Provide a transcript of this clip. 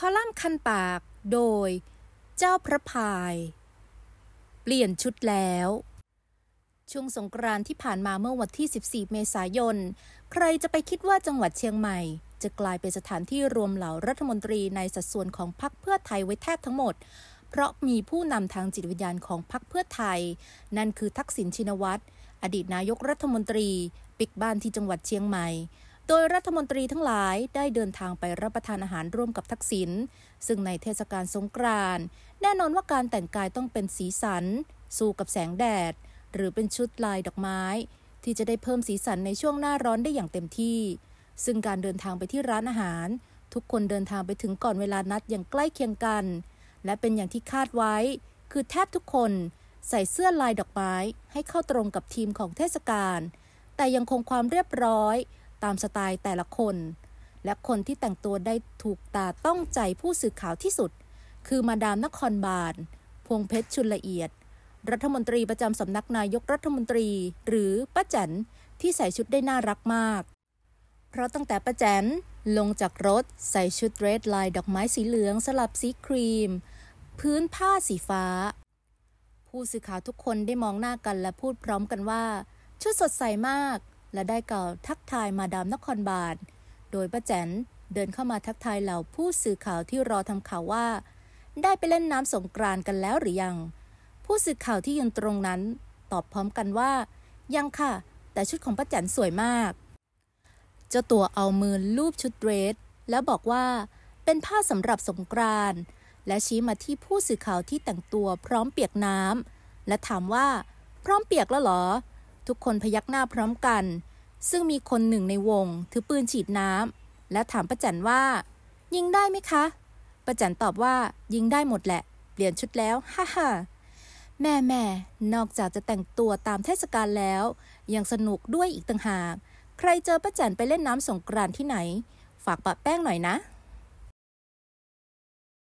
คอลัมน์คันปากโดย เจ้าพระพาย เปลี่ยนชุดแล้ว ช่วงสงกรานที่ผ่านมาเมื่อวันที่ 14 เมษายน ใครจะไปคิดว่าจังหวัดเชียงใหม่ จะกลายเป็นสถานที่รวมเหล่ารัฐมนตรีในสัดส่วนของพรรคเพื่อไทยไว้แทบทั้งหมด เพราะมีผู้นำทางจิตวิญญาณของพรรคเพื่อไทย นั่นคือทักษิณชินวัตร อดีตนายกรัฐมนตรีปิกบ้านที่จังหวัดเชียงใหม่โดยรัฐมนตรีทั้งหลายได้เดินทางไปรับประทานอาหารร่วมกับทักษิณ ซึ่งในเทศกาลสงกรานต์แน่นอนว่าการแต่งกายต้องเป็นสีสัน สู้กับแสงแดด หรือเป็นชุดลายดอกไม้ ที่จะได้เพิ่มสีสันในช่วงหน้าร้อนได้อย่างเต็มที่ ซึ่งการเดินทางไปที่ร้านอาหาร ทุกคนเดินทางไปถึงก่อนเวลานัดอย่างใกล้เคียงกัน และเป็นอย่างที่คาดไว้ คือแทบทุกคน ใส่เสื้อลายดอกไม้ให้เข้าตรงกับทีมของเทศกาลแต่ยังคงความเรียบร้อยตามสไตล์แต่ละคน และคนที่แต่งตัวได้ถูกตาต้องใจผู้สื่อข่าวที่สุด คือมาดามนครบาล พวงเพชรชุนละเอียด รัฐมนตรีประจำสำนักนายกรัฐมนตรี หรือป้าแจ๋นที่ใส่ชุดได้น่ารักมาก เพราะตั้งแต่ป้าแจ๋นลงจากรถใส่ชุดเรดลายดอกไม้สีเหลือง สลับสีครีม พื้นผ้าสีฟ้า ผู้สื่อข่าวทุกคนได้มองหน้ากันและพูดพร้อมกันว่า ชุดสดใสมากและได้กล่าวทักทายมาดามนครบาลโดยป้าแจนเดินเข้ามาทักทายเหล่า ผู้สื่อข่าวที่รอทำข่าวว่า ได้ไปเล่นน้ำสงกรานกันแล้วหรือยัง ผู้สื่อข่าวที่ยืนตรงนั้น ตอบพร้อมกันว่า ยังค่ะ แต่ชุดของป้าแจนสวยมาก เจ้าตัวเอามือลูบชุดเดรส แล้วบอกว่า เป็นผ้าสำหรับสงกรานและชี้มาที่ผู้สื่อข่าวที่แต่งตัวพร้อมเปียกน้ำและถามว่า พร้อมเปียกแล้วหรอทุกคนพยักหน้าพร้อมกันซึ่งมีคนหนึ่งในวง ถือปืนฉีดน้ำ และถามประจันว่า ยิงได้ไหมคะ ประจันตอบว่า ยิงได้หมดแหละ เปลี่ยนชุดแล้วฮ่าฮ่าแม่แม่ นอกจากจะแต่งตัวตามเทศกาลแล้ว ยังสนุกด้วยอีกต่างหาก ใครเจอประจันไปเล่นน้ำสงกรานที่ไหน ฝากปะแป้งหน่อยนะ